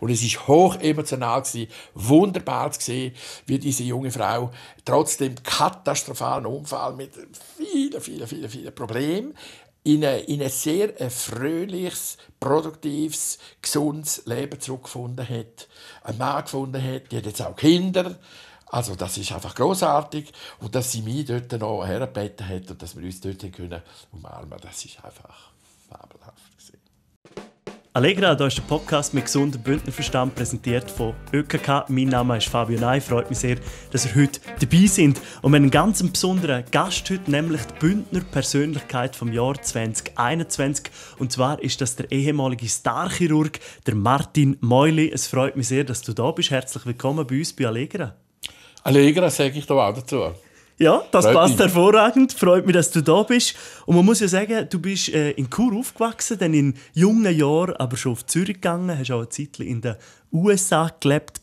Und es ist hoch emotional gewesen, wunderbar zu sehen, wie diese junge Frau trotz dem katastrophalen Unfall mit vielen, vielen, vielen, vielen Problemen in ein, in ein sehr äh, fröhliches, produktives, gesundes Leben zurückgefunden hat. Ein Mann gefunden hat, die hat jetzt auch Kinder. Also das ist einfach großartig und dass sie mich dort noch hergebeten hat und dass wir uns dort können umarmen, das ist einfach fabelhaft. Allegra, hier ist der Podcast mit gesundem Bündnerverstand präsentiert von ÖKK. Mein Name ist Fabio Ney. Freut mich sehr, dass ihr heute dabei sind. Und wir haben einen ganz besonderen Gast heute, nämlich die Bündner Persönlichkeit vom Jahr 2021. Und zwar ist das der ehemalige Starchirurg, der Martin Meuli. Es freut mich sehr, dass du da bist. Herzlich willkommen bei uns bei Allegra. Allegra sage ich da auch dazu. Ja, das Freut passt mich. hervorragend. Freut mich, dass du da bist. Und man muss ja sagen, du bist äh, in Chur aufgewachsen, dann in jungen Jahren aber schon auf Zürich gegangen, hast auch eine Zeit in den USA gelebt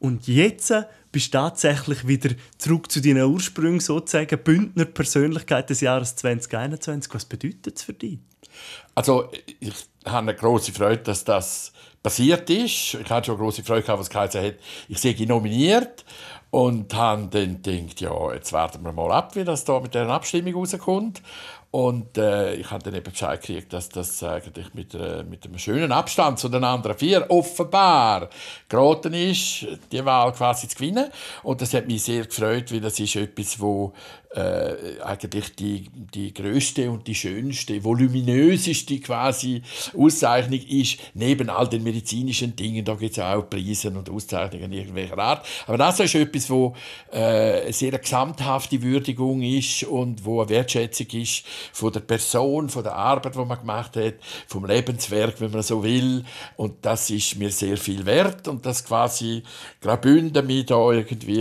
und jetzt äh, bist du tatsächlich wieder zurück zu deinen Ursprüngen sozusagen Bündner Persönlichkeit des Jahres 2021. Was bedeutet das für dich? Also ich habe eine große Freude, dass das passiert ist. Ich hatte schon große Freude, gehabt, was Kaiser hat. Ich sehe ihn nominiert und haben dann gedacht, ja, jetzt warten wir mal ab, wie das da mit der Abstimmung rauskommt. Und äh, ich habe dann eben Bescheid gekriegt, dass das eigentlich mit, äh, mit einem schönen Abstand zu den anderen vier offenbar geraten ist, die Wahl quasi zu gewinnen. Und das hat mich sehr gefreut, weil das ist etwas, wo äh, eigentlich die, die größte und die schönste, voluminöseste quasi Auszeichnung ist, neben all den medizinischen Dingen, da gibt es ja auch Preise und Auszeichnungen irgendwelcher Art, aber das ist etwas, wo äh, sehr eine gesamthafte Würdigung ist und wo eine Wertschätzung ist von der Person, von der Arbeit, die man gemacht hat, vom Lebenswerk, wenn man so will und das ist mir sehr viel wert und das quasi Graubünden mich da irgendwie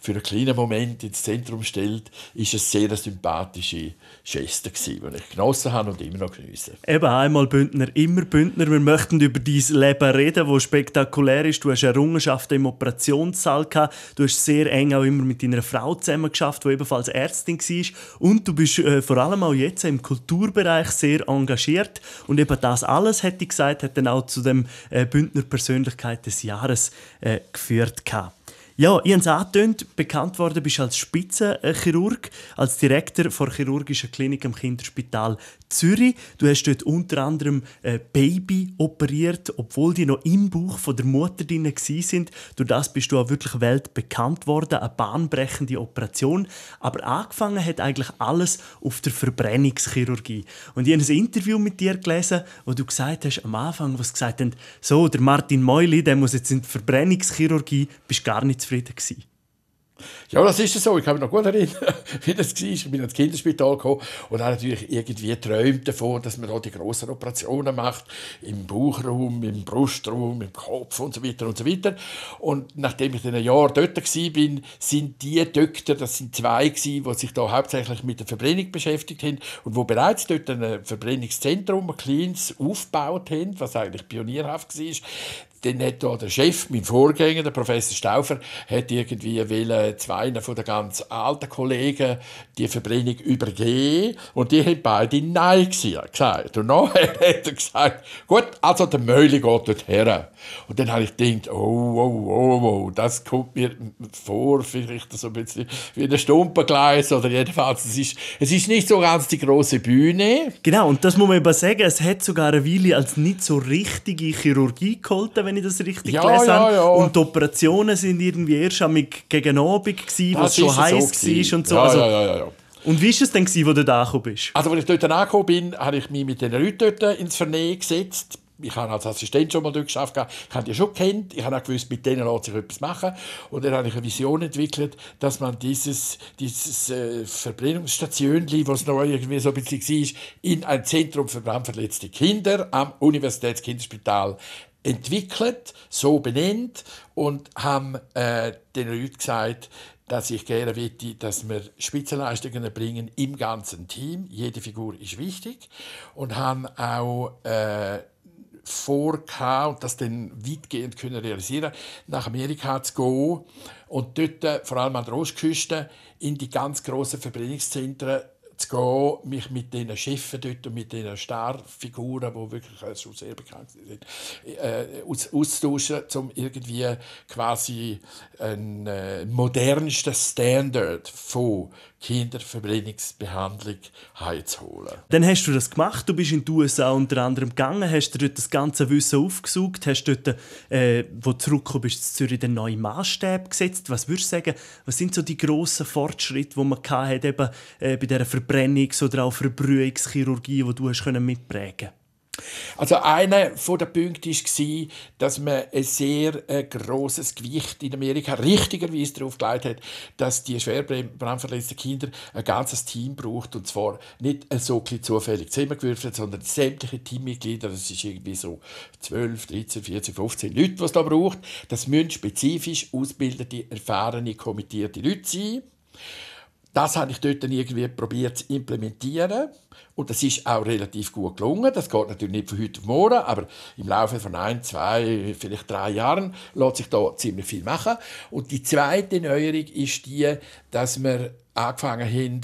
für einen kleinen Moment ins Zentrum stellt, ist es sehr eine sympathische Geste, die ich genossen habe und immer noch genieße. Eben einmal Bündner, immer Bündner. Wir möchten über dein Leben reden, das spektakulär ist. Du hast Errungenschaften im Operationssaal gehabt. Du hast sehr eng auch immer mit deiner Frau zusammen geschafft, die ebenfalls Ärztin war. Und du bist äh, vor allem auch jetzt im Kulturbereich sehr engagiert. Und eben das alles, hätte ich gesagt, hat dann auch zu dem äh, Bündner Persönlichkeit des Jahres äh, geführt. Gehabt. Ja, ich habe es angetönt, bekannt worden bist als Spitzenchirurg, als Direktor der chirurgischen Klinik am Kinderspital Zürich. Du hast dort unter anderem äh, Baby operiert, obwohl die noch im Bauch von der Mutter drin sind. Durch das bist du auch wirklich weltbekannt worden, eine bahnbrechende Operation. Aber angefangen hat eigentlich alles auf der Verbrennungschirurgie. Und ich habe ein Interview mit dir gelesen, wo du gesagt hast, am Anfang, was gesagt haben, so, der Martin Meuli, der muss jetzt in die Verbrennungschirurgie, bist gar nicht zufrieden gewesen. Ja, das ist so. Ich kann mich noch gut erinnern, wie das war. Ich bin ins Kinderspital gekommen und habe natürlich irgendwie träumt davon, dass man da die großen Operationen macht. Im Bauchraum, im Brustraum, im Kopf und so weiter und so weiter. Und nachdem ich dann ein Jahr dort war, sind die Doktor, das sind zwei die sich da hauptsächlich mit der Verbrennung beschäftigt haben und wo bereits dort ein Verbrennungszentrum, ein Cleans, aufgebaut haben, was eigentlich pionierhaft war dann hat da der Chef, mein Vorgänger, der Professor Stauffer, hat irgendwie wollen, zwei von den ganz alten Kollegen die Verbrennung übergeben und die haben beide Nein gesagt. Und nachher hat er gesagt, gut, also der Möhle geht dort her. Und dann habe ich gedacht, oh, oh, oh, oh, das kommt mir vor, vielleicht so ein bisschen wie ein Stumpengleis oder jedenfalls, es ist, es ist nicht so ganz die große Bühne. Genau, und das muss man eben sagen, es hat sogar eine Weile als nicht so richtige Chirurgie geholt, wenn ich das richtig ja, gelesen habe. Ja, ja. Und die Operationen sind irgendwie erst am gegen Abend, gewesen, wo es schon heiß so war und so. Also, und wie war es denn, gewesen, wo du da angekommen bist? Also, als ich dort angekommen bin, habe ich mich mit den Leuten dort ins Vernehmen gesetzt. Ich habe als Assistent schon mal dort geschafft. Ich habe die schon kennt. Ich habe auch gewusst, mit denen lässt sich etwas machen. Und dann habe ich eine Vision entwickelt, dass man dieses, dieses äh, Verbrennungsstation, das noch irgendwie so ein bisschen war, in ein Zentrum für brandverletzte Kinder am Universitätskinderspital entwickelt, so benennt und haben äh, den Leuten gesagt, dass ich gerne wette, dass wir Spitzenleistungen erbringen im ganzen Team. Jede Figur ist wichtig und haben auch äh, vor und das dann weitgehend können realisieren nach Amerika zu gehen und dort, äh, vor allem an der Ostküste, in die ganz grossen Verbrennungszentren zu gehen, mich mit diesen Schiffen dort und mit diesen Starfiguren, die wirklich äh, schon sehr bekannt sind, äh, auszutauschen, um irgendwie quasi einen äh, modernsten Standard von Kinderverbrennungsbehandlung heimzuholen. Dann hast du das gemacht, du bist in die USA unter anderem gegangen, hast dort das ganze Wissen aufgesucht, hast dort, äh, wo du zurückgekommen bist, in Zürich den neuen Maßstab gesetzt. Was würdest du sagen, was sind so die grossen Fortschritte, die man hatte, eben, äh, bei dieser Verbrennung Verbrennungs- oder auch Verbrühungschirurgie, die du hast mitprägen konntest? Also einer der Punkte war, dass man ein sehr äh, großes Gewicht in Amerika richtigerweise darauf gelegt hat, dass die schwerbrandverletzten Kinder ein ganzes Team braucht und zwar nicht so zufällig zusammengewürfelt, sondern sämtliche Teammitglieder, das ist irgendwie so 12, 13, 14, 15 Leute, die es da braucht. Das müssen spezifisch ausgebildete, erfahrene, kommittierte Leute sein das habe ich dort dann irgendwie probiert zu implementieren. Und das ist auch relativ gut gelungen. Das geht natürlich nicht von heute auf morgen, aber im Laufe von ein, zwei, vielleicht drei Jahren lässt sich da ziemlich viel machen. Und die zweite Neuerung ist die, dass wir angefangen haben,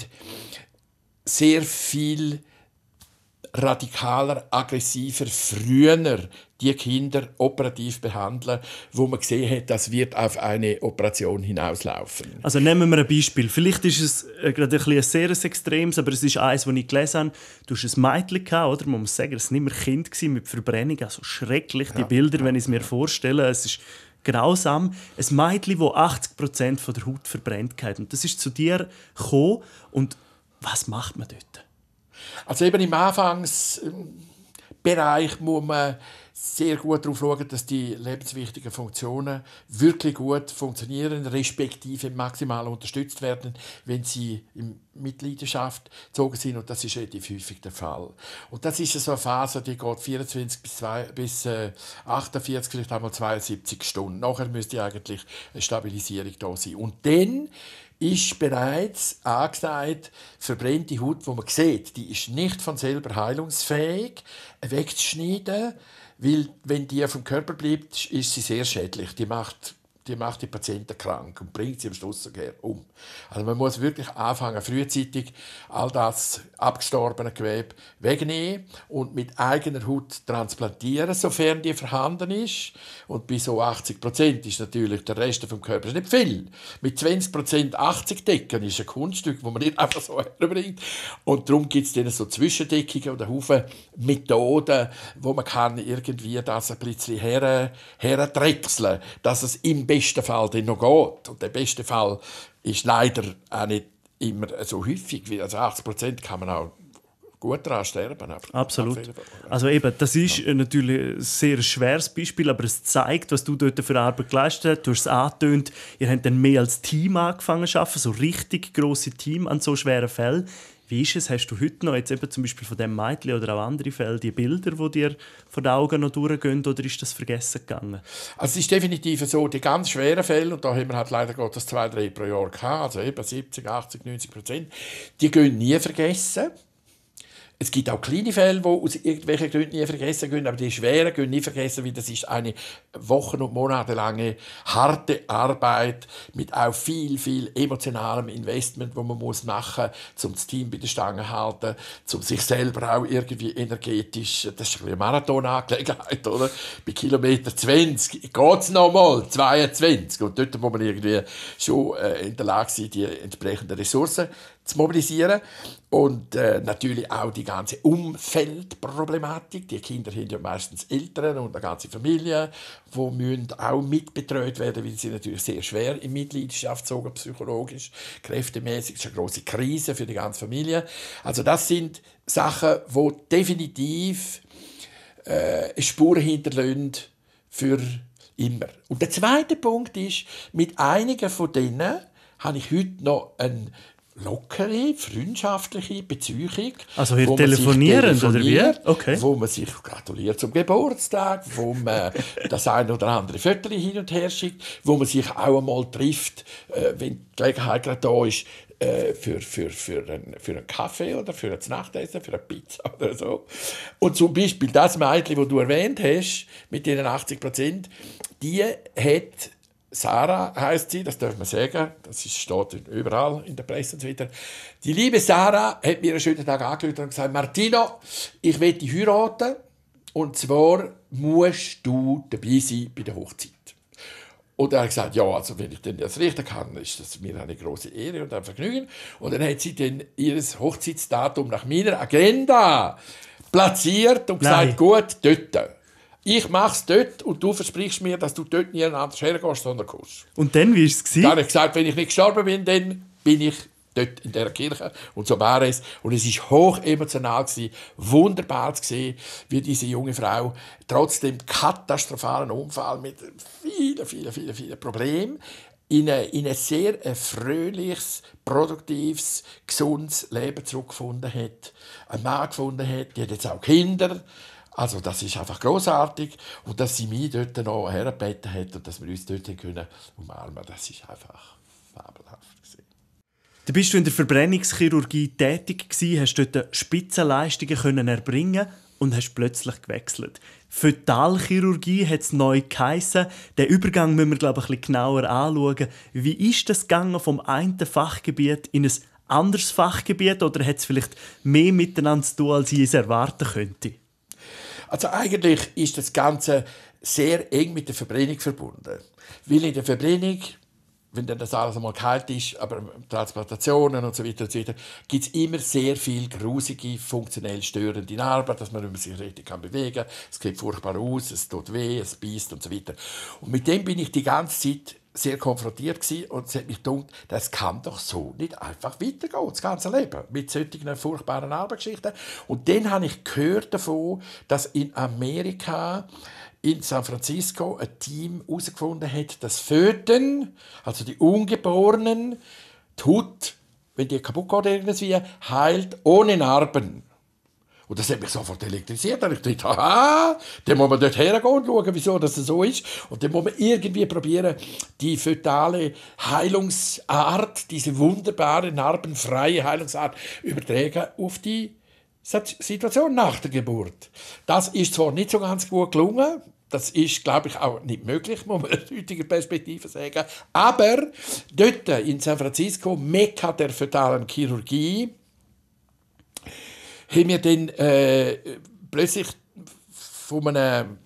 sehr viel radikaler, aggressiver, früher die Kinder operativ behandeln, wo man gesehen hat, das wird auf eine Operation hinauslaufen. Also nehmen wir ein Beispiel. Vielleicht ist es äh, gerade ein, ein sehr extremes, aber es ist eines, das ich gelesen habe. Du hast ein Mädchen, gehabt, oder? Man muss sagen, es war nicht mehr Kind mit Verbrennung. Also schrecklich, die ja, Bilder, ja, wenn ich es mir ja. vorstelle. Es ist grausam. Ein Mädchen, das 80% von der Haut verbrennt hat. Und das ist zu dir gekommen. Und was macht man dort? Also eben im Anfangsbereich ähm, muss man sehr gut darauf schauen, dass die lebenswichtigen Funktionen wirklich gut funktionieren, respektive maximal unterstützt werden, wenn sie in Mitleidenschaft gezogen sind. Und das ist relativ häufig der Fall. Und das ist so eine Phase, die geht 24 bis, 2, bis 48, äh, vielleicht einmal 72 Stunden. Nachher müsste eigentlich eine Stabilisierung da sein. Und dann ist bereits angesagt, verbrennte Haut, die man sieht, die ist nicht von selber heilungsfähig, wegzuschneiden, weil wenn die auf dem Körper bleibt, ist sie sehr schädlich. Die macht die macht die Patienten krank und bringt sie am Schluss sogar um. Also man muss wirklich anfangen, frühzeitig all das abgestorbene Gewebe wegnehmen und mit eigener Haut transplantieren, sofern die vorhanden ist. Und bei so 80 Prozent ist natürlich der Rest vom Körper nicht viel. Mit 20 Prozent 80 Decken ist ein Kunststück, wo man nicht einfach so herbringt. Und darum gibt es dann so Zwischendeckungen oder einen Haufen Methoden, wo man kann irgendwie das ein bisschen her, herdrechseln, dass es im Bett besten Fall dann noch geht. Und der beste Fall ist leider auch nicht immer so häufig, weil also 80 Prozent kann man auch gut daran sterben. Absolut. Also eben, das ist ja. natürlich ein sehr schweres Beispiel, aber es zeigt, was du dort für Arbeit geleistet hast. Du hast es angetönt, ihr habt dann mehr als Team angefangen zu arbeiten, so richtig große Team an so schweren Fällen. Wie ist es? Hast du heute noch jetzt eben zum Beispiel von dem Mädchen oder auch andere Fälle die Bilder, die dir vor den Augen noch durchgehen oder ist das vergessen gegangen? Also es ist definitiv so, die ganz schweren Fälle, und da haben wir halt leider Gottes zwei, drei pro Jahr gehabt, also eben 70, 80, 90 Prozent, die gehen nie vergessen. Es gibt auch kleine Fälle, die aus irgendwelchen Gründen nie vergessen können, aber die schweren können nie vergessen, weil das ist eine Wochen- und monatelange harte Arbeit mit auch viel, viel emotionalem Investment, wo man muss machen muss, um das Team bei der Stange zu halten, um sich selber auch irgendwie energetisch, das ist ein eine Marathon-Angelegenheit, oder? Bei Kilometer 20 geht es nochmal, 22. Und dort muss man irgendwie schon äh, in der Lage sein, die entsprechenden Ressourcen zu mobilisieren. Und äh, natürlich auch die ganze Umfeldproblematik. Die Kinder sind ja meistens Eltern und eine ganze Familie, die müssen auch mitbetreut werden, weil sie natürlich sehr schwer in Mitleidenschaft zogen, psychologisch, kräftemäßig. Das ist eine große Krise für die ganze Familie. Also das sind Sachen, wo definitiv äh, Spur hinterlösen für immer. Und der zweite Punkt ist, mit einigen von denen habe ich heute noch einen lockere, freundschaftliche Beziehung. Also wir telefonieren, oder wie? Okay. Wo man sich gratuliert zum Geburtstag, wo man das eine oder andere Foto hin und her schickt, wo man sich auch einmal trifft, äh, wenn die Gelegenheit gerade da ist, äh, für, für, für, einen, für einen Kaffee oder für ein Nachtessen, für eine Pizza oder so. Und zum Beispiel das Mädchen, das du erwähnt hast, mit diesen 80 die hat Sarah heißt sie, das darf man sagen, das ist, steht überall in der Presse und so weiter. Die liebe Sarah hat mir einen schönen Tag angerufen und gesagt, Martino, ich will dich heiraten und zwar musst du dabei sein bei der Hochzeit. Und er hat gesagt, ja, also wenn ich denn das richten kann, ist das mir eine große Ehre und ein Vergnügen. Und dann hat sie dann ihr Hochzeitsdatum nach meiner Agenda platziert und gesagt, Nein. gut, dort ich mache es dort und du versprichst mir, dass du dort nie anders hergehst, sondern kommst. Und dann, wie war es? Dann habe ich gesagt, wenn ich nicht gestorben bin, dann bin ich dort in dieser Kirche und so war es. Und es war hoch emotional, gewesen, wunderbar zu sehen, wie diese junge Frau trotz dem katastrophalen Unfall mit vielen, vielen, vielen, vielen Problemen in ein, in ein sehr ein äh, fröhliches, produktives, gesundes Leben zurückgefunden hat. Einen Mann gefunden hat, die hat jetzt auch Kinder also das ist einfach großartig und dass sie mich dort noch herbeten hat und dass wir uns dort können umarmen, das ist einfach fabelhaft Du bist in der Verbrennungschirurgie tätig gewesen, hast dort Spitzenleistungen können erbringen und hast plötzlich gewechselt. Fötalchirurgie hat es neu geheissen. Den Übergang müssen wir, glaube ich, ein bisschen genauer anschauen. Wie ist das gegangen vom einen Fachgebiet in ein anderes Fachgebiet oder hat es vielleicht mehr miteinander zu tun, als ich es erwarten könnte? Also eigentlich ist das Ganze sehr eng mit der Verbrennung verbunden. Weil in der Verbrennung, wenn dann das alles einmal kalt ist, aber Transplantationen und so weiter und so weiter, gibt es immer sehr viel grusige, funktionell störende Arbeit, dass man nicht mehr sich richtig kann bewegen kann. Es geht furchtbar aus, es tut weh, es beißt und so weiter. Und mit dem bin ich die ganze Zeit sehr konfrontiert gewesen und es hat mich gedacht, das kann doch so nicht einfach weitergehen, das ganze Leben, mit solchen furchtbaren Arbeitsgeschichten. Und dann habe ich gehört davon, dass in Amerika in San Francisco ein Team herausgefunden hat, dass Föten, also die Ungeborenen, die Haut, wenn die kaputt geht irgendwie, heilt ohne Narben. Und das hat mich sofort elektrisiert. Und ich dachte, haha, dann muss man dort hergehen und schauen, wieso das so ist. Und dann muss man irgendwie probieren, die fötale Heilungsart, diese wunderbare, narbenfreie Heilungsart, übertragen auf die Situation nach der Geburt. Das ist zwar nicht so ganz gut gelungen, das ist, glaube ich, auch nicht möglich, muss man aus heutiger Perspektive sagen. Aber dort in San Francisco, Mekka der fötalen Chirurgie, haben wir dann äh, plötzlich von einem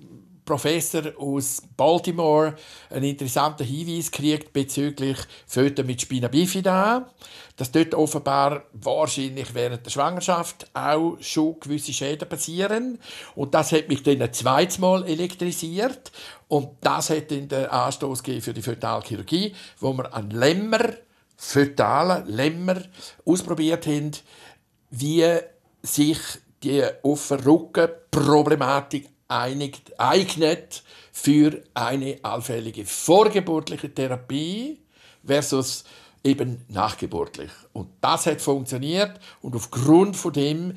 Professor aus Baltimore einen interessanten Hinweis kriegt bezüglich Föten mit Spina bifida, dass dort offenbar wahrscheinlich während der Schwangerschaft auch schon gewisse Schäden passieren. Und das hat mich dann ein zweites Mal elektrisiert. Und das hat dann den Anstoß gegeben für die Fötalchirurgie, wo wir an Lämmer, fötalen Lämmer, ausprobiert haben, wie sich die Offerrücken-Problematik eignet für eine allfällige vorgeburtliche Therapie versus eben nachgeburtlich. Und das hat funktioniert und aufgrund von dem,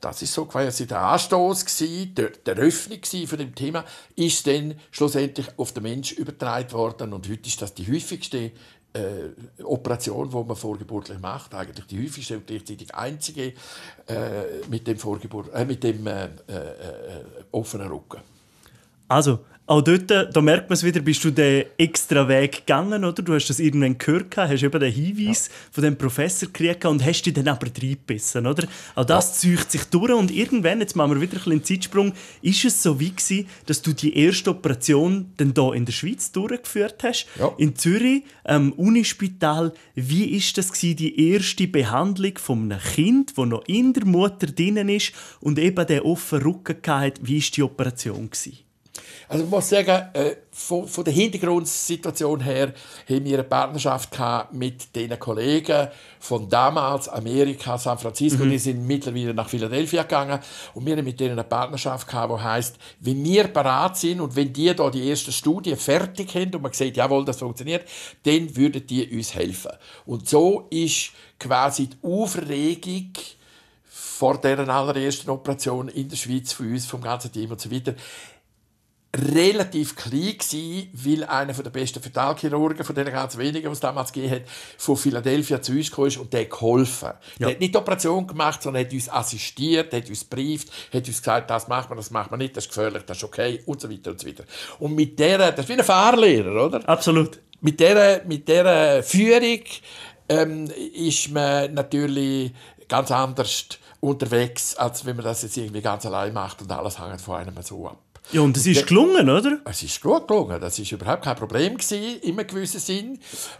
das ist so quasi der Anstoß gewesen, der, der Öffnung von dem Thema, ist dann schlussendlich auf den Mensch übertragen worden und heute ist das die häufigste äh, Operation, die man vorgeburtlich macht, eigentlich die häufigste und gleichzeitig einzige äh, mit dem, Vorgeburt, äh, mit dem äh, äh, äh, offenen Rücken. Also, auch dort äh, da merkt man es wieder, bist du den extra Weg gegangen, oder? Du hast das irgendwann gehört, hast eben den Hinweis ja. von dem Professor gekriegt und hast dich dann aber reingebissen, oder? Auch das ja. zieht sich durch und irgendwann, jetzt machen wir wieder ein bisschen einen Zeitsprung, ist es so wie gewesen, dass du die erste Operation dann hier in der Schweiz durchgeführt hast, ja. in Zürich, am Unispital. Wie war das gewesen, die erste Behandlung von einem Kind, das noch in der Mutter drinnen ist und eben der offenen Rücken hatte? Wie war die Operation gewesen? Also ich muss sagen, äh, von, von, der Hintergrundsituation her haben wir eine Partnerschaft mit den Kollegen von damals, Amerika, San Francisco, mhm. die sind mittlerweile nach Philadelphia gegangen und wir haben mit denen eine Partnerschaft gehabt, die heisst, wenn wir bereit sind und wenn die da die ersten Studien fertig haben und man sieht, jawohl, das funktioniert, dann würden die uns helfen. Und so ist quasi die Aufregung vor deren allerersten Operation in der Schweiz von uns, vom ganzen Team und so weiter, relativ klein war, weil einer der besten Vitalchirurgen, von den ganz wenigen, die es damals gegeben von Philadelphia zu uns kam und der hat geholfen. Ja. Der hat nicht die Operation gemacht, sondern hat uns assistiert, hat uns brieft, hat uns gesagt, das macht man, das macht man nicht, das ist gefährlich, das ist okay und so weiter und so weiter. Und mit der, das ist wie ein Fahrlehrer, oder? Absolut. Mit der, mit der Führung ähm, ist man natürlich ganz anders unterwegs, als wenn man das jetzt irgendwie ganz allein macht und alles hängt von einem so ab. Ja, und es ist gelungen, oder? Es ist gut gelungen. Das war überhaupt kein Problem gewesen, in gewissen Sinn.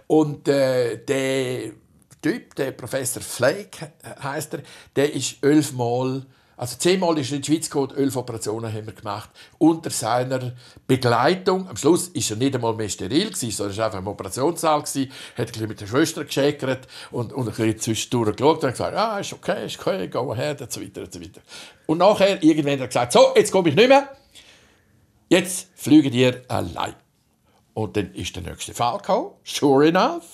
Und äh, der Typ, der Professor Flake heißt er, der ist elfmal also zehnmal ist er in die Schweiz gekommen, elf Operationen haben wir gemacht. Unter seiner Begleitung. Am Schluss war er nicht einmal mehr steril, sondern er war einfach im Operationssaal, gewesen, hat ein mit der Schwester geschäkert und, und ein bisschen zwischendurch geschaut und gesagt, ah, ist okay, ist okay, go ahead, und so weiter und so weiter. Und nachher, irgendwann hat er gesagt, so, jetzt komme ich nicht mehr jetzt fliegen ihr allein. Und dann ist der nächste Fall gekommen, sure enough.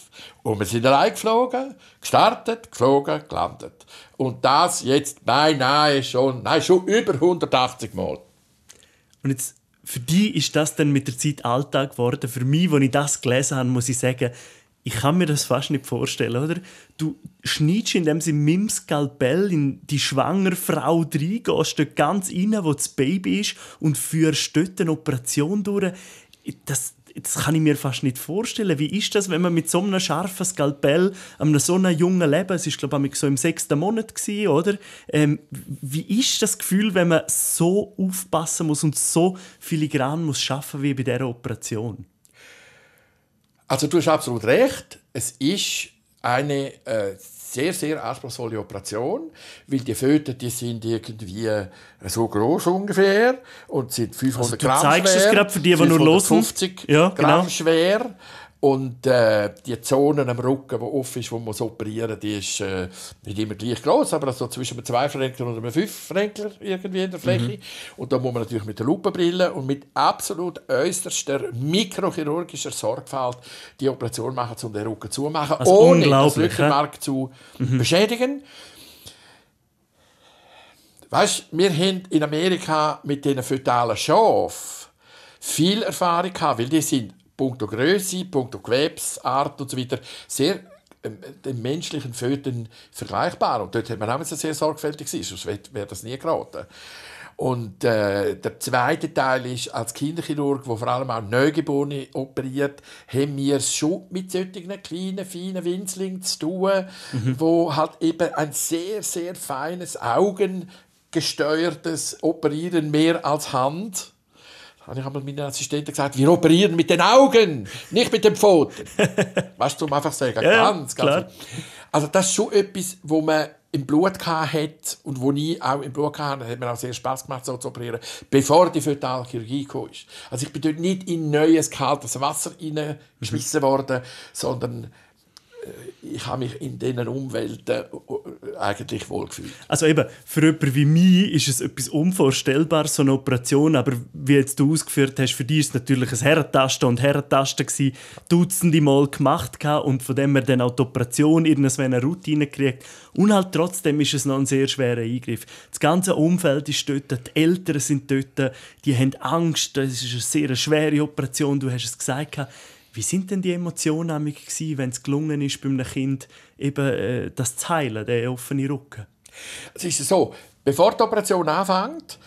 Und wir sind allein geflogen, gestartet, geflogen, gelandet. Und das jetzt beinahe schon, nein, schon über 180 Mal. Und jetzt, für die ist das dann mit der Zeit Alltag geworden. Für mich, als ich das gelesen habe, muss ich sagen, ich kann mir das fast nicht vorstellen, oder? Du schneidest, in indem sie mit dem Skalpell in die schwangere Frau reingehst, dort ganz rein, wo das Baby ist, und führst dort eine Operation durch. Das, das kann ich mir fast nicht vorstellen. Wie ist das, wenn man mit so einem scharfen Skalpell an so einem jungen Leben, es war glaube ich so im sechsten Monat gewesen, oder? Ähm, wie ist das Gefühl, wenn man so aufpassen muss und so filigran muss schaffen wie bei der Operation? Also du hast absolut recht. Es ist eine äh, sehr, sehr anspruchsvolle Operation, weil die Föten, die sind irgendwie so groß ungefähr und sind 500 also, du Gramm zeigst schwer. es gerade für die, die nur hören. 50 ja, Gramm genau. schwer und äh, die Zone am Rücken, die offen ist, wo man operieren die ist äh, nicht immer gleich groß, aber also zwischen einem 2 Frenkler und einem 5 Frenkler irgendwie in der Fläche. Mhm. Und da muss man natürlich mit der Lupenbrille und mit absolut äußerster mikrochirurgischer Sorgfalt die Operation machen, um den Rücken zu machen, also ohne das Rückenmark zu mhm. beschädigen. Weißt, du, wir haben in Amerika mit diesen fetalen Schafen viel Erfahrung gehabt, weil die sind puncto Größe, puncto Gewebsart und so weiter sehr ähm, den menschlichen Föten vergleichbar. Und dort hat man auch sehr sorgfältig gewesen, sonst wäre das nie geraten. Und äh, der zweite Teil ist, als Kinderchirurg, der vor allem auch Neugeborene operiert, haben wir es schon mit solchen kleinen, feinen Winzlingen zu tun, mhm. wo halt eben ein sehr, sehr feines, augengesteuertes Operieren mehr als Hand habe ich einmal meinen Assistenten gesagt, wir operieren mit den Augen, nicht mit den Pfoten. weißt du, um einfach zu sagen, ja, ganz, ganz. Klar. Also das ist schon etwas, wo man im Blut hat und wo ich auch im Blut hatte, hat mir auch sehr Spass gemacht, so zu operieren, bevor die Fötalchirurgie kam. Also ich bin dort nicht in neues, kaltes Wasser hineingeschmissen mhm. worden, sondern äh, ich habe mich in diesen Umwelten äh, eigentlich wohlgefühlt. Also eben, für jemanden wie mich ist es etwas unvorstellbar, so eine Operation, aber wie jetzt du ausgeführt hast, für dich ist es natürlich ein Herentasten und Herentasten gewesen, dutzende Mal gemacht und von dem man dann auch die Operation in eine Routine kriegt. Und halt trotzdem ist es noch ein sehr schwerer Eingriff. Das ganze Umfeld ist dort, die Eltern sind dort, die haben Angst, es ist eine sehr schwere Operation, du hast es gesagt. Wie sind denn die Emotionen wenn es gelungen ist, bei einem Kind eben äh, das zu heilen, den offenen Rücken? Es ist so, bevor die Operation anfängt,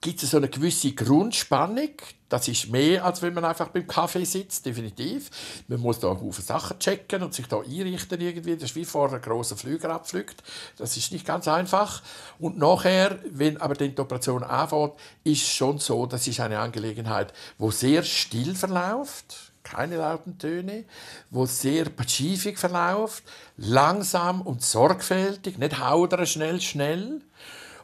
gibt es eine gewisse Grundspannung. Das ist mehr, als wenn man einfach beim Kaffee sitzt, definitiv. Man muss da Haufen Sachen checken und sich da einrichten irgendwie. Das ist wie vor einem grossen Flüger abfliegt. Das ist nicht ganz einfach. Und nachher, wenn aber die Operation anfängt, ist es schon so, das ist eine Angelegenheit, wo sehr still verläuft keine lauten Töne, wo sehr pazifisch verläuft, langsam und sorgfältig, nicht haudern, schnell, schnell.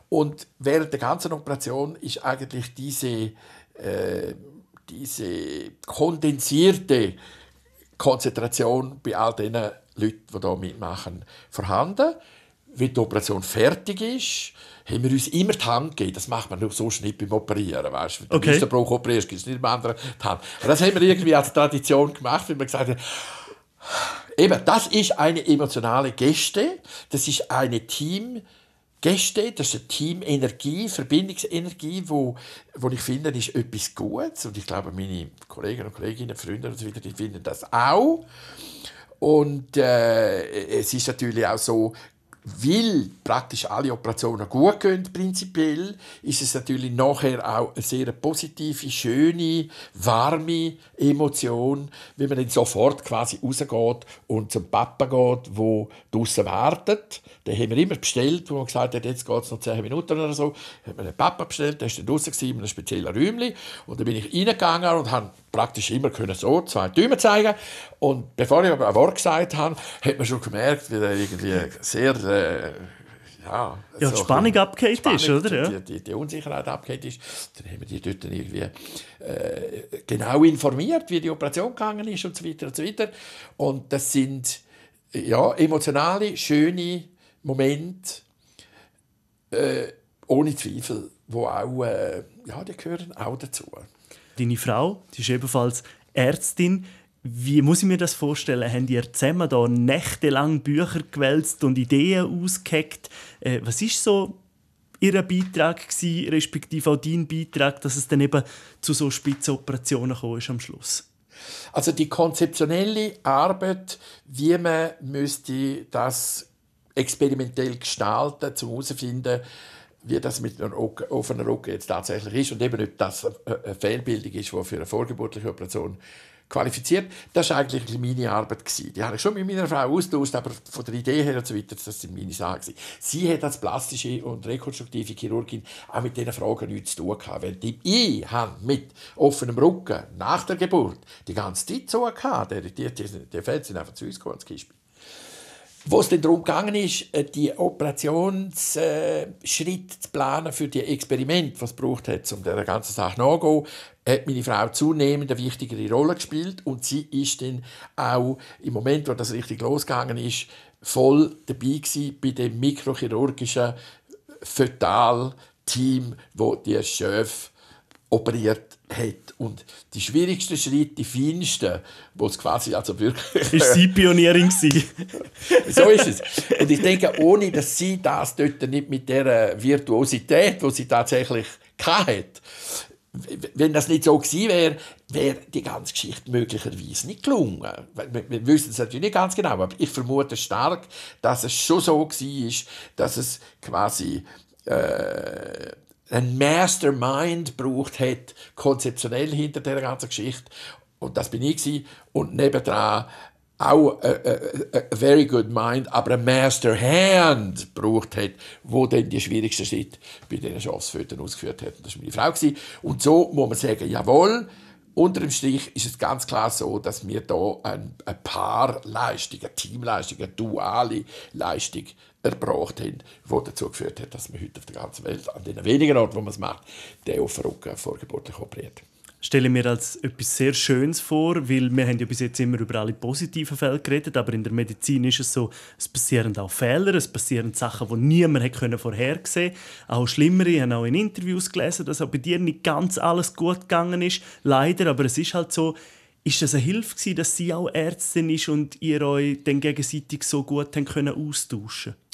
Und während der ganzen Operation ist eigentlich diese, äh, diese kondensierte Konzentration bei all den Leuten, die hier mitmachen, vorhanden. Wenn die Operation fertig ist, haben wir uns immer die Hand gegeben. Das macht man nur so nicht beim Operieren, weißt du. Wenn okay. du den Bruch operierst, gibst du nicht dem anderen die Hand. Aber das haben wir irgendwie als Tradition gemacht, wie wir gesagt haben, eben, das ist eine emotionale Geste, das ist eine Team- Gäste, das ist eine Teamenergie, Verbindungsenergie, wo, wo ich finde, ist etwas Gutes. Und ich glaube, meine Kollegen und Kolleginnen, Freunde und so weiter, die finden das auch. Und äh, es ist natürlich auch so, weil praktisch alle Operationen gut gehen, prinzipiell, ist es natürlich nachher auch eine sehr positive, schöne, warme Emotion, wenn man dann sofort quasi rausgeht und zum Papa geht, wo draußen wartet. Den haben wir immer bestellt, wo man gesagt hat, jetzt geht es noch 10 Minuten oder so. Da Haben wir den Papa bestellt, der war dann draußen in einem speziellen Räumchen. Und dann bin ich reingegangen und habe praktisch immer können so zwei Türme zeigen und bevor ich aber ein Wort gesagt habe, hat man schon gemerkt, wie der irgendwie sehr äh, ja, ja so die Spannung abgeht ist, oder? Ja. Die, die, die, Unsicherheit abgeht ist. Dann haben wir die dort irgendwie äh, genau informiert, wie die Operation gegangen ist und so weiter und so weiter. Und das sind ja, emotionale, schöne Momente, äh, ohne Zweifel, wo auch, äh, ja, die gehören auch dazu deine Frau, die ist ebenfalls Ärztin. Wie muss ich mir das vorstellen? Haben ihr zusammen da nächtelang Bücher gewälzt und Ideen ausgeheckt? Äh, was ist so ihr Beitrag gewesen, respektive auch dein Beitrag, dass es dann eben zu so Spitzenoperationen kam am Schluss? Also die konzeptionelle Arbeit, wie man müsste das experimentell gestalten, zum herauszufinden, wie das mit einer offenen Rücken jetzt tatsächlich ist und eben nicht das eine Fehlbildung ist, die für eine vorgeburtliche Operation qualifiziert. Das war eigentlich meine Arbeit. Die habe ich schon mit meiner Frau ausgetauscht, aber von der Idee her und so weiter, das sind meine Sachen. Sie hat als plastische und rekonstruktive Chirurgin auch mit diesen Fragen nichts zu tun gehabt, Weil ich habe mit offenem Rücken nach der Geburt die ganze Zeit so gehabt. Die, die, die, die Fälle sind einfach zu uns gekommen, ins Kiesspiel. Wo es dann darum gegangen ist, äh, die Operationsschritte äh, zu planen für die Experiment, was es braucht hat, um der ganzen Sache nachzugehen, hat meine Frau zunehmend eine wichtigere Rolle gespielt und sie ist dann auch im Moment, wo das richtig losgegangen ist, voll dabei gewesen bei dem mikrochirurgischen Fötal-Team, wo die Chef operiert hat. Und die schwierigsten Schritte, die feinsten, wo es quasi also wirklich... Ist sie Pionierin so ist es. Und ich denke, ohne dass sie das dort nicht mit der Virtuosität, die sie tatsächlich hatte, wenn das nicht so gewesen wäre, wäre die ganze Geschichte möglicherweise nicht gelungen. Wir, wissen es natürlich nicht ganz genau, aber ich vermute stark, dass es schon so war, dass es quasi äh, ein Mastermind braucht hat, konzeptionell hinter der ganzen Geschichte. Und das bin ich. Gewesen. Und nebendran auch ein äh, äh, äh, very good mind, aber ein master hand braucht hat, wo dann die schwierigsten Schritte bei diesen Schafsfüttern ausgeführt hat. Und das war meine Frau. Gewesen. Und so muss man sagen, jawohl, unter dem Strich ist es ganz klar so, dass wir da ein, ein Paar Leistung, eine Teamleistung, eine duale Leistung erbracht haben, die dazu geführt hat, dass man heute auf der ganzen Welt, an den wenigen Orten, wo man es macht, den Offerrücken vorgeburtlich operiert stelle mir als etwas sehr Schönes vor, weil wir haben ja bis jetzt immer über alle positiven Fälle geredet, aber in der Medizin ist es so, es passieren auch Fehler, es passieren Sachen, die niemand hätte können vorhergesehen Auch schlimmere, ich habe auch in Interviews gelesen, dass auch bei dir nicht ganz alles gut gegangen ist, leider, aber es ist halt so, ist es eine Hilfe gewesen, dass sie auch Ärztin ist und ihr euch dann gegenseitig so gut haben können austauschen konnte?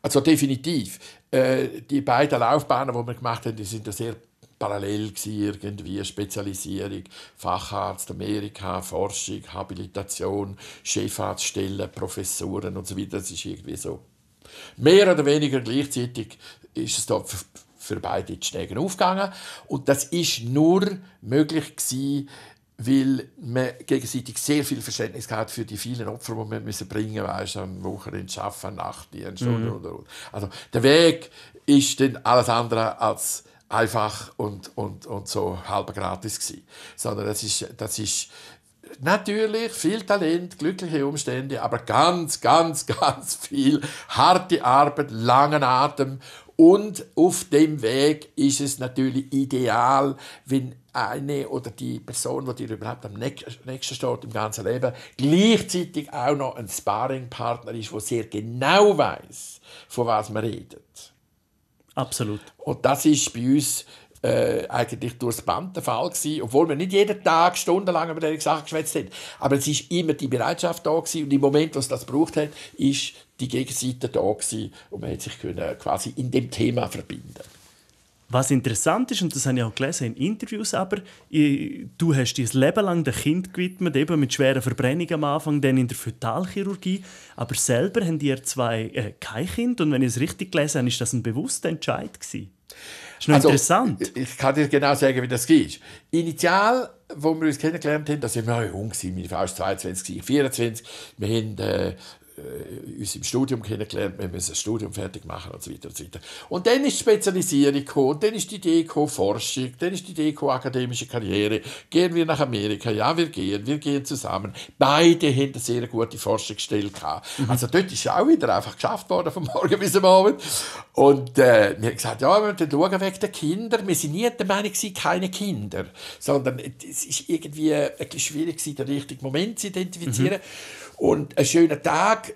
Also definitiv. Äh, die beiden Laufbahnen, die wir gemacht haben, die sind ja sehr parallel gewesen, irgendwie Spezialisierung, Facharzt Amerika, Forschung, Habilitation, Chefarztstellen, Professuren und so weiter. Das ist irgendwie so mehr oder weniger gleichzeitig ist es da für beide die Schläge aufgegangen und das ist nur möglich gewesen, weil man gegenseitig sehr viel Verständnis hat für die vielen Opfer, die man müssen bringen musste, am Wochenende arbeiten, Nachtdienst mhm. oder, oder, Also der Weg ist dann alles andere als einfach und, und, und so halb gratis gewesen. Sondern das ist, das ist natürlich viel Talent, glückliche Umstände, aber ganz, ganz, ganz viel harte Arbeit, langen Atem und auf dem Weg ist es natürlich ideal, wenn eine oder die Person, die dir überhaupt am nächsten steht im ganzen Leben, gleichzeitig auch noch ein Sparringpartner ist, der sehr genau weiß, von was man redet. Absolut. Und das ist bei uns äh, eigentlich durchs Band der Fall gewesen, obwohl wir nicht jeden Tag stundenlang über diese Sachen geschwätzt haben. Aber es ist immer die Bereitschaft da gewesen, und im Moment, wo es das braucht hat, ist die Gegenseite da gewesen, und man hat sich können quasi in dem Thema verbinden. Was interessant ist, und das habe ich auch gelesen in Interviews, aber du hast dein Leben lang dem Kind gewidmet, eben mit schweren Verbrennungen am Anfang, dann in der Fötalchirurgie. Aber selber haben ihr zwei äh, kein Kind und wenn ich es richtig gelesen habe, ist das ein bewusster Entscheid gewesen ist noch also, interessant. Ich kann dir genau sagen, wie das geht. Initial, als wir uns kennengelernt haben, das war ja jung, meine Frau war 22, 24. Wir haben äh, äh, uns im Studium kennengelernt, wir müssen das Studium fertig machen und so weiter und so weiter. Und dann ist die Spezialisierung gekommen, dann ist die Idee gekommen, Forschung, dann ist die Idee gekommen, akademische Karriere, gehen wir nach Amerika, ja, wir gehen, wir gehen zusammen. Beide haben eine sehr gute Forschungsstelle gestellt. Mhm. Also dort ist ja auch wieder einfach geschafft worden, vom Morgen bis am Abend. Und äh, wir haben gesagt, ja, wir müssen schauen wegen der Kinder. Wir sind nie der Meinung, keine Kinder, sondern es ist irgendwie ein schwierig, den richtigen Moment zu identifizieren. Mhm. Und ein schöner Tag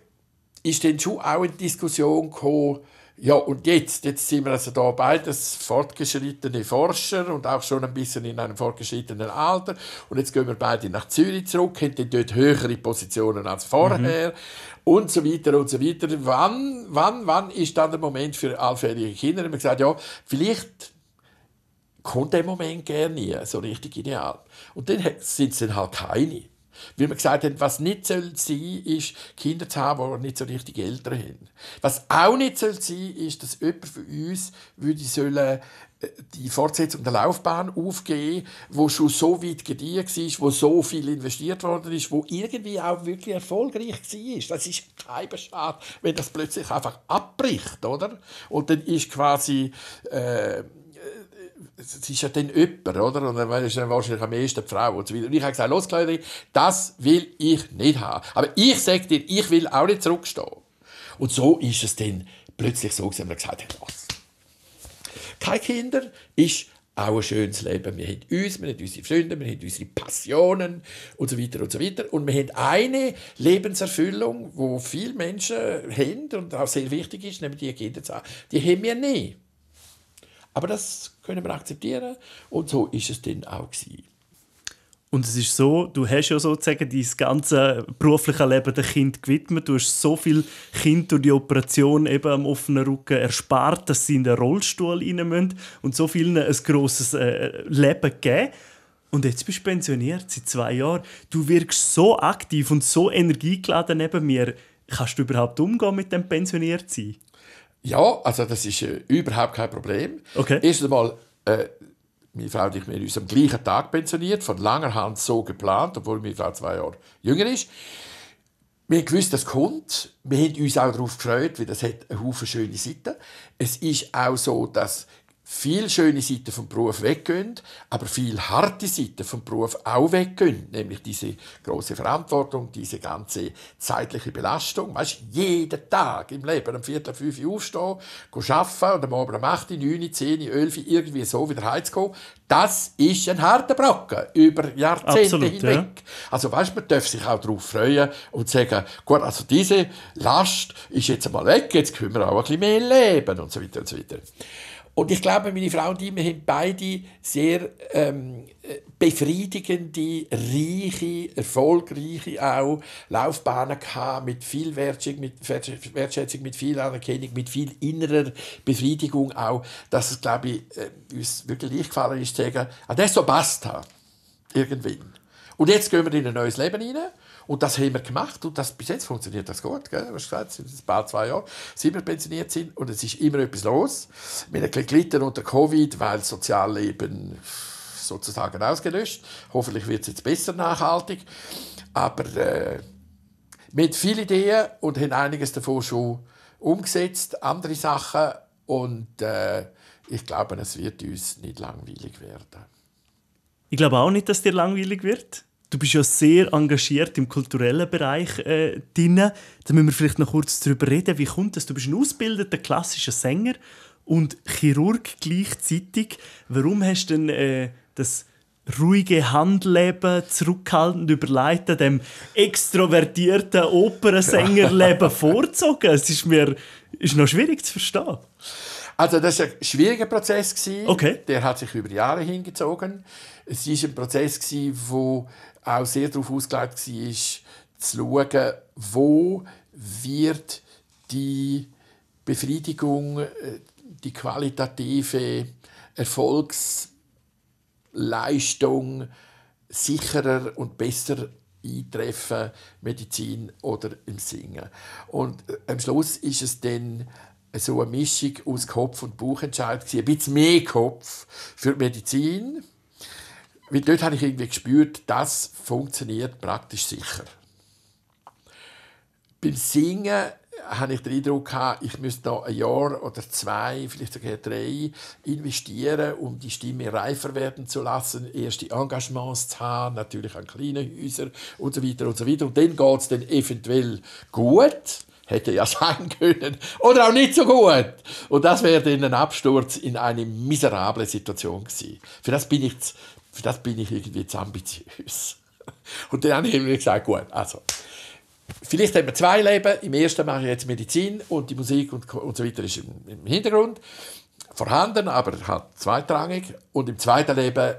ist dann schon auch in Diskussion gekommen, ja, und jetzt, jetzt sind wir also da beides fortgeschrittene Forscher und auch schon ein bisschen in einem fortgeschrittenen Alter. Und jetzt gehen wir beide nach Zürich zurück, haben dort höhere Positionen als vorher mhm. und so weiter und so weiter. Wann, wann, wann ist dann der Moment für allfällige Kinder? Wir haben gesagt, ja, vielleicht kommt der Moment gerne nie so richtig ideal. Und dann sind es dann halt keine. Weil wir gesagt haben, was nicht sein soll ist, Kinder zu haben, die nicht so richtig Eltern haben. Was auch nicht sein soll ist, dass jemand von uns würde sollen äh, die Fortsetzung der Laufbahn aufgeben, wo schon so weit gediehen war, wo so viel investiert worden ist, wo irgendwie auch wirklich erfolgreich war. Das ist kein Beschad, wenn das plötzlich einfach abbricht, oder? Und dann ist quasi äh, es ist ja dann jemand, oder? Und dann ist dann wahrscheinlich am ehesten die Frau. Und, so weiter. und ich habe gesagt, los, Claudia, das will ich nicht haben. Aber ich sage dir, ich will auch nicht zurückstehen. Und so ist es dann plötzlich so, dass wir gesagt haben, los. Keine Kinder ist auch ein schönes Leben. Wir haben uns, wir haben unsere Freunde, wir haben unsere Passionen und so weiter und so weiter. Und wir haben eine Lebenserfüllung, die viele Menschen haben und auch sehr wichtig ist, nämlich die Kinder zu haben. Die haben wir nicht. Aber das können wir akzeptieren und so ist es dann auch gewesen. Und es ist so, du hast ja sozusagen dein ganze berufliche Leben dem Kind gewidmet. Du hast so viel Kind durch die Operation eben am offenen Rücken erspart, dass sie in den Rollstuhl rein müssen und so vielen ein grosses äh, Leben gegeben. Und jetzt bist du pensioniert, seit zwei Jahren. Du wirkst so aktiv und so energiegeladen neben mir. Kannst du überhaupt umgehen mit dem Pensioniertsein? Ja, also das ist äh, überhaupt kein Problem. Okay. Erst einmal, äh, meine Frau und ich wir uns am gleichen Tag pensioniert, von langer Hand so geplant, obwohl meine Frau zwei Jahre jünger ist. Wir haben gewusst, das kommt. Wir haben uns auch darauf gefreut, weil das hat einen Haufen schöne Seiten. Es ist auch so, dass viel schöne Seiten vom Beruf weggehen, aber viel harte Seiten vom Beruf auch weggehen, nämlich diese große Verantwortung, diese ganze zeitliche Belastung, weißt, jeden Tag im Leben, am Viertel, fünf Uhr aufstehen, arbeiten und am Abend um 8, neun, zehn, 11 irgendwie so wieder heimzukommen, das ist ein harter Brocken über Jahrzehnte Absolut, hinweg. Ja. Also weißt, man darf sich auch darauf freuen und sagen, gut, also diese Last ist jetzt einmal weg, jetzt können wir auch ein bisschen mehr leben und so weiter und so weiter. Und ich glaube, meine Frau und ich, wir haben beide sehr ähm, befriedigende, reiche, erfolgreiche auch Laufbahnen gehabt, mit viel Wertschätzung, mit, Wertschätzung, mit viel Anerkennung, mit viel innerer Befriedigung auch, dass es, glaube ich, uns äh, wirklich leicht gefallen ist, zu sagen, adesso ah, basta, irgendwann. Und jetzt gehen wir in ein neues Leben hinein und das haben wir gemacht und das, bis jetzt funktioniert das gut. Gell? Du hast gesagt, seit bald zwei Jahren sind wir pensioniert sind und es ist immer etwas los. Wir haben gelitten unter Covid, weil das Sozialleben sozusagen ausgelöscht. Hoffentlich wird es jetzt besser nachhaltig. Aber äh, mit vielen Ideen und haben einiges davon schon umgesetzt, andere Sachen. Und äh, ich glaube, es wird uns nicht langweilig werden. Ich glaube auch nicht, dass dir langweilig wird du bist ja sehr engagiert im kulturellen Bereich äh, drin. Da müssen wir vielleicht noch kurz darüber reden, wie kommt das? Du bist ein ausgebildeter klassischer Sänger und Chirurg gleichzeitig. Warum hast du denn äh, das ruhige Handleben, zurückhaltend überleitet, dem extrovertierten Opernsängerleben vorzogen? Es ist mir ist noch schwierig zu verstehen. Also das war ein schwieriger Prozess. Okay. Der hat sich über Jahre hingezogen. Es war ein Prozess, wo auch sehr darauf ausgelegt war, zu schauen, wo wird die Befriedigung, äh, die qualitative Erfolgsleistung sicherer und besser eintreffen, Medizin oder im Singen. Und äh, am Schluss ist es dann so eine Mischung aus Kopf- und Bauchentscheid, ein bisschen mehr Kopf für die Medizin, weil dort habe ich irgendwie gespürt, das funktioniert praktisch sicher. Beim Singen hatte ich den Eindruck ich müsste noch ein Jahr oder zwei, vielleicht sogar drei investieren, um die Stimme reifer werden zu lassen, erste Engagements zu haben, natürlich an kleinen Häusern und so weiter und so weiter. Und dann geht es dann eventuell gut. Hätte ja sein können. Oder auch nicht so gut. Und das wäre dann ein Absturz in eine miserable Situation gewesen. Für das bin ich für das bin ich irgendwie zu ambitiös. Und dann habe ich mir gesagt, gut, also, vielleicht haben wir zwei Leben. Im ersten mache ich jetzt Medizin und die Musik und, und so weiter ist im, im Hintergrund vorhanden, aber halt zweitrangig. Und im zweiten Leben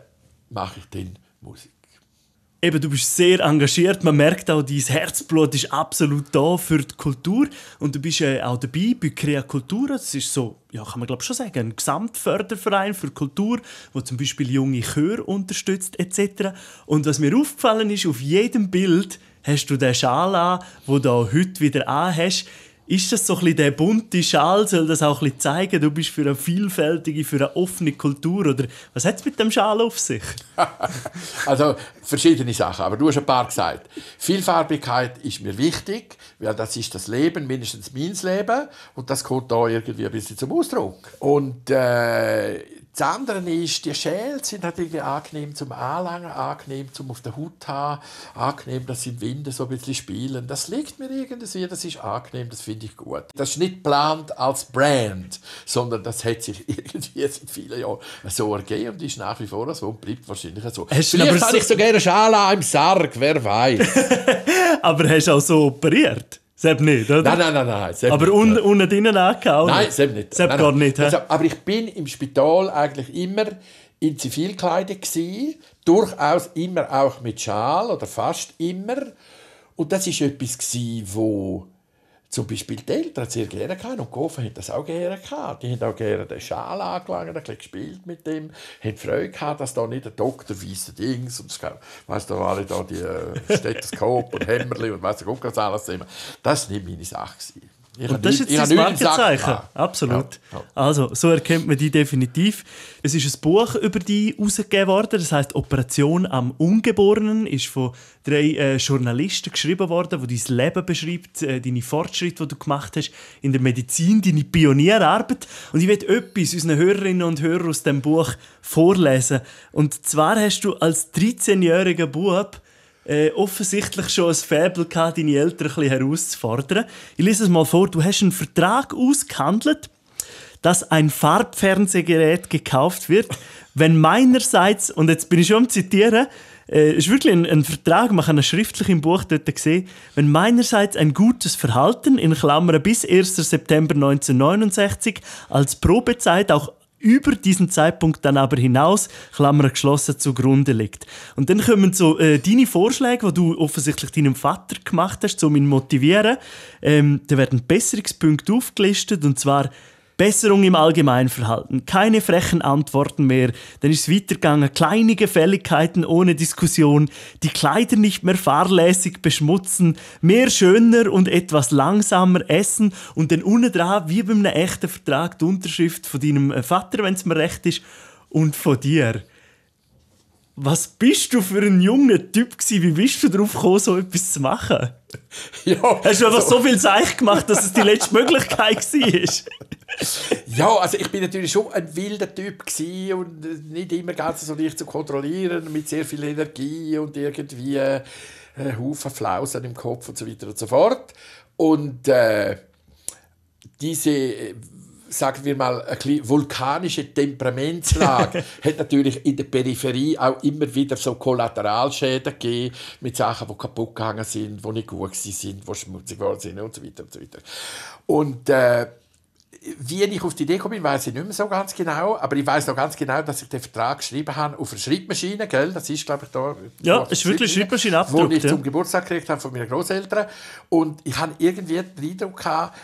mache ich dann Musik eben, du bist sehr engagiert. Man merkt auch, dein Herzblut ist absolut da für die Kultur. Und du bist äh, auch dabei bei Crea Kultur. Das ist so, ja, kann man glaube schon sagen, ein Gesamtförderverein für Kultur, wo zum Beispiel junge Chöre unterstützt etc. Und was mir aufgefallen ist, auf jedem Bild hast du den Schal an, wo du auch heute wieder anhast. Ist das so ein bisschen der bunte Schal? Soll das auch ein bisschen zeigen, du bist für eine vielfältige, für eine offene Kultur? Oder was hat es mit dem Schal auf sich? also verschiedene Sachen, aber du hast ein paar gesagt. Vielfarbigkeit ist mir wichtig, weil das ist das Leben, mindestens mein Leben. Und das kommt da irgendwie ein bisschen zum Ausdruck. Und äh, das andere ist, die Schälen sind halt natürlich angenehm zum Anlangen, angenehm zum auf der Haut haben, angenehm, dass sie im Wind so ein bisschen spielen. Das liegt mir irgendwie, das ist angenehm, das finde ich gut. Das ist nicht geplant als Brand, sondern das hat sich irgendwie seit vielen Jahren so ergeben und ist nach wie vor so und bleibt wahrscheinlich so. Hast du aber so ich so gerne Schala im Sarg, wer weiß. aber hast du auch so operiert? Sepp nicht, oder? Nein, nein, nein. nein Sepp aber nicht, un unten drinnen angehauen? Nein, selbst nicht. Sepp nein, gar nein. nicht. He? Aber ich bin im Spital eigentlich immer in Zivilkleidung durchaus immer auch mit Schal oder fast immer. Und das war etwas das. Zum Beispiel die Eltern hat sehr gerne gehabt und Gofen hat das auch gerne gehabt. Die haben auch gerne den Schal angelangt, ein bisschen gespielt mit dem, haben Freude gehabt, dass da nicht der Doktor weisse Dings und weißt du, alle da die äh, Stethoskop und Hämmerli und weißt du, was alles immer. Das war nicht meine Sache. Gewesen. Ich und das ist jetzt sein Markenzeichen. Absolut. Ja. Ja. Also, so erkennt man die definitiv. Es ist ein Buch über die herausgegeben worden, das heißt Operation am Ungeborenen, ist von drei äh, Journalisten geschrieben worden, wo dein Leben beschreibt, äh, deine Fortschritte, die du gemacht hast in der Medizin, deine Pionierarbeit. Und ich werde etwas unseren Hörerinnen und Hörern aus dem Buch vorlesen. Und zwar hast du als 13-jähriger Bub äh, offensichtlich schon ein Faible gehabt, deine Eltern ein herauszufordern. Ich lese es mal vor. Du hast einen Vertrag ausgehandelt, dass ein Farbfernsehgerät gekauft wird, wenn meinerseits, und jetzt bin ich schon am Zitieren, äh, ist wirklich ein, ein, Vertrag, man kann es schriftlich im Buch dort sehen, wenn meinerseits ein gutes Verhalten, in Klammern bis 1. September 1969, als Probezeit auch über diesen Zeitpunkt dann aber hinaus, Klammer geschlossen, zugrunde liegt. Und dann kommen so äh, deine Vorschläge, die du offensichtlich deinem Vater gemacht hast, um ihn motivieren. Ähm, da werden Besserungspunkte aufgelistet und zwar Besserung im Allgemeinverhalten, keine frechen Antworten mehr, dann ist es weitergegangen, kleine Gefälligkeiten ohne Diskussion, die Kleider nicht mehr fahrlässig beschmutzen, mehr schöner und etwas langsamer essen und dann unten dran, wie bei einem echten Vertrag, die Unterschrift von deinem äh, Vater, wenn es mir recht ist, und von dir was bist du für ein junger Typ gewesen? Wie bist du darauf gekommen, so etwas zu machen? Ja, Hast du einfach so, so viel Zeich gemacht, dass es die letzte Möglichkeit war? ja, also ich bin natürlich schon ein wilder Typ und äh, nicht immer ganz so leicht zu kontrollieren, mit sehr viel Energie und irgendwie äh, Haufen Flausen im Kopf und so weiter und so fort. Und äh, diese äh, sagen wir mal, ein bisschen vulkanische Temperamentslage hat natürlich in der Peripherie auch immer wieder so Kollateralschäden gegeben mit Sachen, die kaputt gegangen sind, die nicht gut sind, die schmutzig geworden sind und so weiter und so weiter. Und äh, wie ich auf die Idee gekommen bin, weiß ich nicht mehr so ganz genau, aber ich weiß noch ganz genau, dass ich den Vertrag geschrieben habe auf einer Schreibmaschine, gell? Das ist, glaube ich, da. Ja, es ist wirklich Schreibmaschine abgedruckt. Die ich ja. zum Geburtstag gekriegt habe von meinen Großeltern. Und ich habe irgendwie den Eindruck gehabt,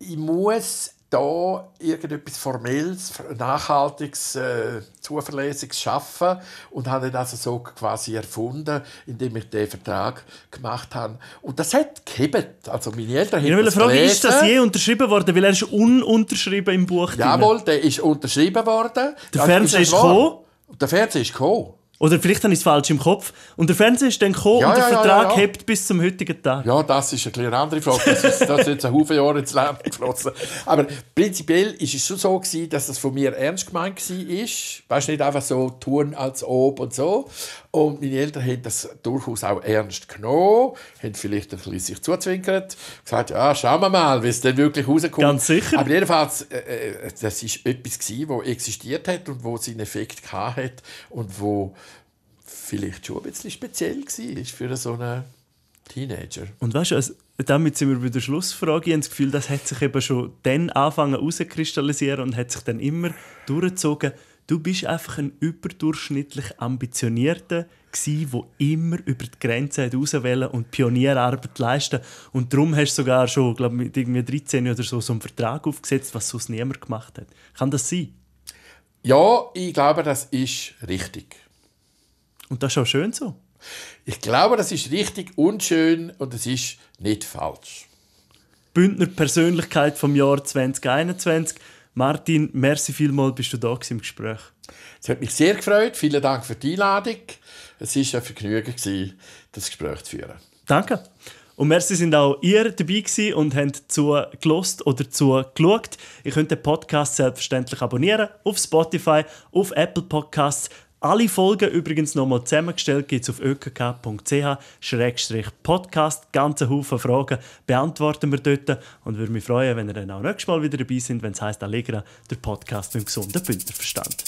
ich muss da irgendetwas Formelles, Nachhaltiges, äh, Zuverlässiges schaffen und habe das also so quasi erfunden, indem ich den Vertrag gemacht habe. Und das hat gehebt. Also meine Eltern ich haben das Frage, Ist das je unterschrieben worden? Weil er ist ununterschrieben im Buch. Jawohl, drin. der ist unterschrieben worden. Der Fernseher ist gekommen? Der Fernseher ist gekommen. Oder vielleicht habe ich es falsch im Kopf. Und der Fernseher ist dann gekommen ja, und der ja, Vertrag ja, hebt bis zum heutigen Tag. Ja, das ist eine andere Frage. Das ist, das ist jetzt ein Haufen Jahre ins Leben geflossen. Aber prinzipiell ist es schon so, gewesen, dass das von mir ernst gemeint war. Weißt du, nicht einfach so tun als ob und so. Und meine Eltern haben das durchaus auch ernst genommen, haben vielleicht ein bisschen sich zuzwinkert, gesagt, ja, schauen wir mal, wie es dann wirklich rauskommt. Ganz sicher. Aber jedenfalls, äh, äh, das ist etwas gewesen, wo existiert hat und wo seinen Effekt hat und wo vielleicht schon ein bisschen speziell war für so einen Teenager. Und weißt du, also damit sind wir bei der Schlussfrage. Ich habe das Gefühl, das hat sich eben schon dann angefangen herauszukristallisieren und hat sich dann immer durchgezogen. Du bist einfach ein überdurchschnittlich ambitionierter gsi, wo immer über die Grenzen herauswählen und Pionierarbeit leisten. Und darum hast du sogar schon, glaube mit irgendwie 13 oder so, so einen Vertrag aufgesetzt, was sonst niemand gemacht hat. Kann das sein? Ja, ich glaube, das ist richtig. Und das ist auch schön so. Ich glaube, das ist richtig und schön und es ist nicht falsch. Bündner Persönlichkeit vom Jahr 2021. Martin, merci vielmals, bist du da im Gespräch. Es hat mich sehr gefreut. Vielen Dank für die Einladung. Es war ein Vergnügen, das Gespräch zu führen. Danke. Und merci sind auch ihr dabei und habt zugelost oder zugeschaut. Ihr könnt den Podcast selbstverständlich abonnieren auf Spotify, auf Apple Podcasts, alle Folgen übrigens nochmal zusammengestellt gibt es auf ökk.ch-podcast. Ganze Haufen Fragen beantworten wir dort und würde mich freuen, wenn ihr dann auch nächstes Mal wieder dabei sind, wenn es heisst Allegra, der Podcast für einen gesunden Bündnerverstand.